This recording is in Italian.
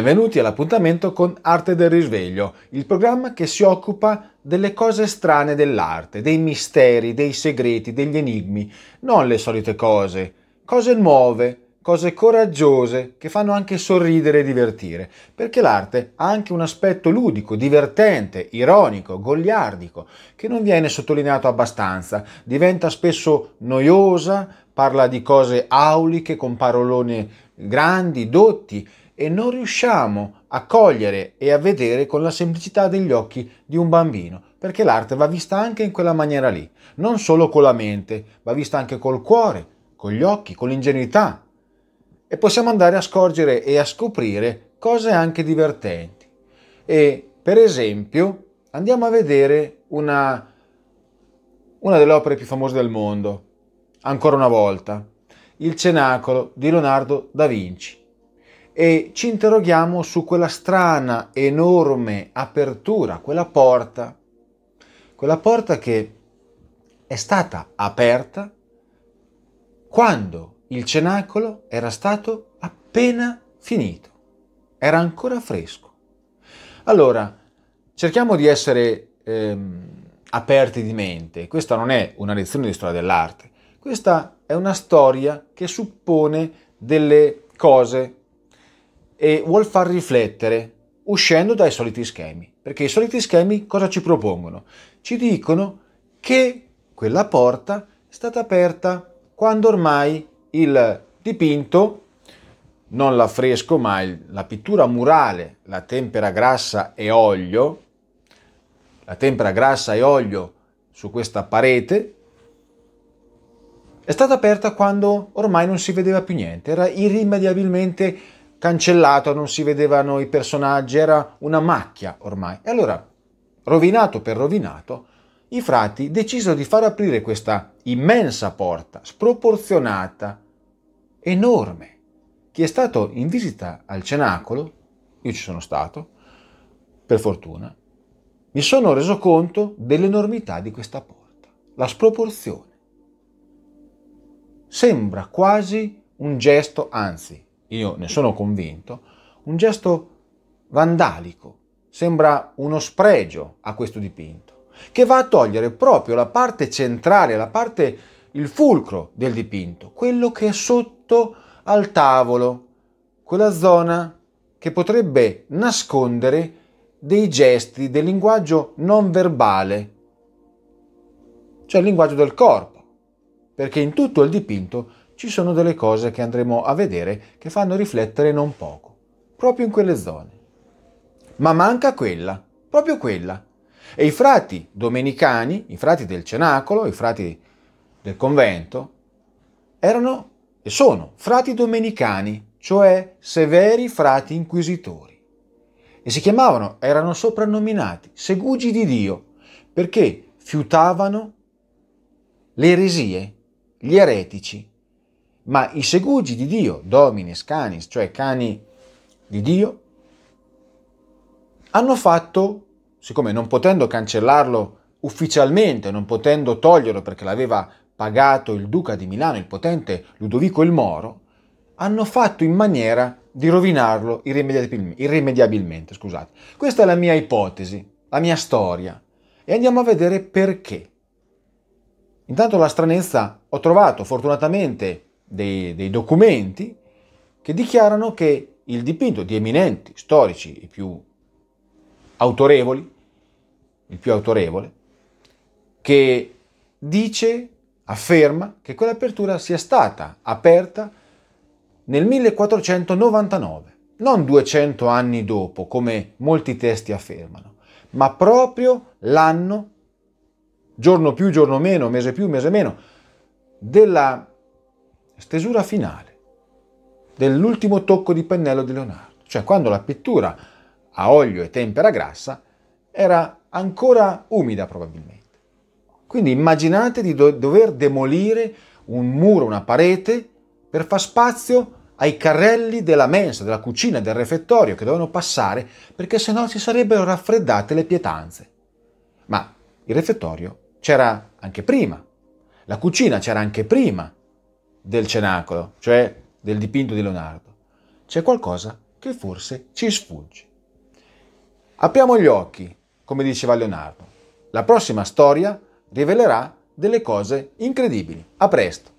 Benvenuti all'appuntamento con Arte del Risveglio, il programma che si occupa delle cose strane dell'arte, dei misteri, dei segreti, degli enigmi, non le solite cose, cose nuove, cose coraggiose che fanno anche sorridere e divertire, perché l'arte ha anche un aspetto ludico, divertente, ironico, goliardico, che non viene sottolineato abbastanza, diventa spesso noiosa, parla di cose auliche con parolone grandi, dotti, e non riusciamo a cogliere e a vedere con la semplicità degli occhi di un bambino, perché l'arte va vista anche in quella maniera lì, non solo con la mente, va vista anche col cuore, con gli occhi, con l'ingenuità. E possiamo andare a scorgere e a scoprire cose anche divertenti. E per esempio andiamo a vedere una, una delle opere più famose del mondo, ancora una volta, Il Cenacolo di Leonardo da Vinci e ci interroghiamo su quella strana, enorme apertura, quella porta, quella porta che è stata aperta quando il cenacolo era stato appena finito, era ancora fresco. Allora, cerchiamo di essere ehm, aperti di mente, questa non è una lezione di storia dell'arte, questa è una storia che suppone delle cose e vuol far riflettere uscendo dai soliti schemi. Perché i soliti schemi cosa ci propongono? Ci dicono che quella porta è stata aperta quando ormai il dipinto, non l'affresco, ma la pittura murale, la tempera grassa e olio, la tempera grassa e olio su questa parete, è stata aperta quando ormai non si vedeva più niente, era irrimediabilmente cancellato, non si vedevano i personaggi, era una macchia ormai. E allora, rovinato per rovinato, i frati decisero di far aprire questa immensa porta, sproporzionata, enorme. Chi è stato in visita al cenacolo, io ci sono stato, per fortuna, mi sono reso conto dell'enormità di questa porta, la sproporzione. Sembra quasi un gesto, anzi, io ne sono convinto, un gesto vandalico, sembra uno spregio a questo dipinto, che va a togliere proprio la parte centrale, la parte, il fulcro del dipinto, quello che è sotto al tavolo, quella zona che potrebbe nascondere dei gesti, del linguaggio non verbale, cioè il linguaggio del corpo, perché in tutto il dipinto ci sono delle cose che andremo a vedere che fanno riflettere non poco, proprio in quelle zone. Ma manca quella, proprio quella. E i frati domenicani, i frati del cenacolo, i frati del convento, erano e sono frati domenicani, cioè severi frati inquisitori. E si chiamavano, erano soprannominati, segugi di Dio, perché fiutavano le eresie, gli eretici, ma i segugi di Dio, domines canis, cioè cani di Dio, hanno fatto, siccome non potendo cancellarlo ufficialmente, non potendo toglierlo perché l'aveva pagato il duca di Milano, il potente Ludovico il Moro, hanno fatto in maniera di rovinarlo irrimediabilmente. irrimediabilmente scusate. Questa è la mia ipotesi, la mia storia. E andiamo a vedere perché. Intanto la stranezza ho trovato fortunatamente dei, dei documenti che dichiarano che il dipinto di eminenti storici e più autorevoli, il più autorevole, che dice, afferma che quell'apertura sia stata aperta nel 1499, non 200 anni dopo, come molti testi affermano, ma proprio l'anno, giorno più, giorno meno, mese più, mese meno, della stesura finale dell'ultimo tocco di pennello di Leonardo, cioè quando la pittura a olio e tempera grassa era ancora umida probabilmente. Quindi immaginate di dover demolire un muro, una parete, per far spazio ai carrelli della mensa, della cucina, del refettorio che dovevano passare, perché sennò si sarebbero raffreddate le pietanze. Ma il refettorio c'era anche prima, la cucina c'era anche prima, del cenacolo, cioè del dipinto di Leonardo. C'è qualcosa che forse ci sfugge. Apriamo gli occhi, come diceva Leonardo. La prossima storia rivelerà delle cose incredibili. A presto!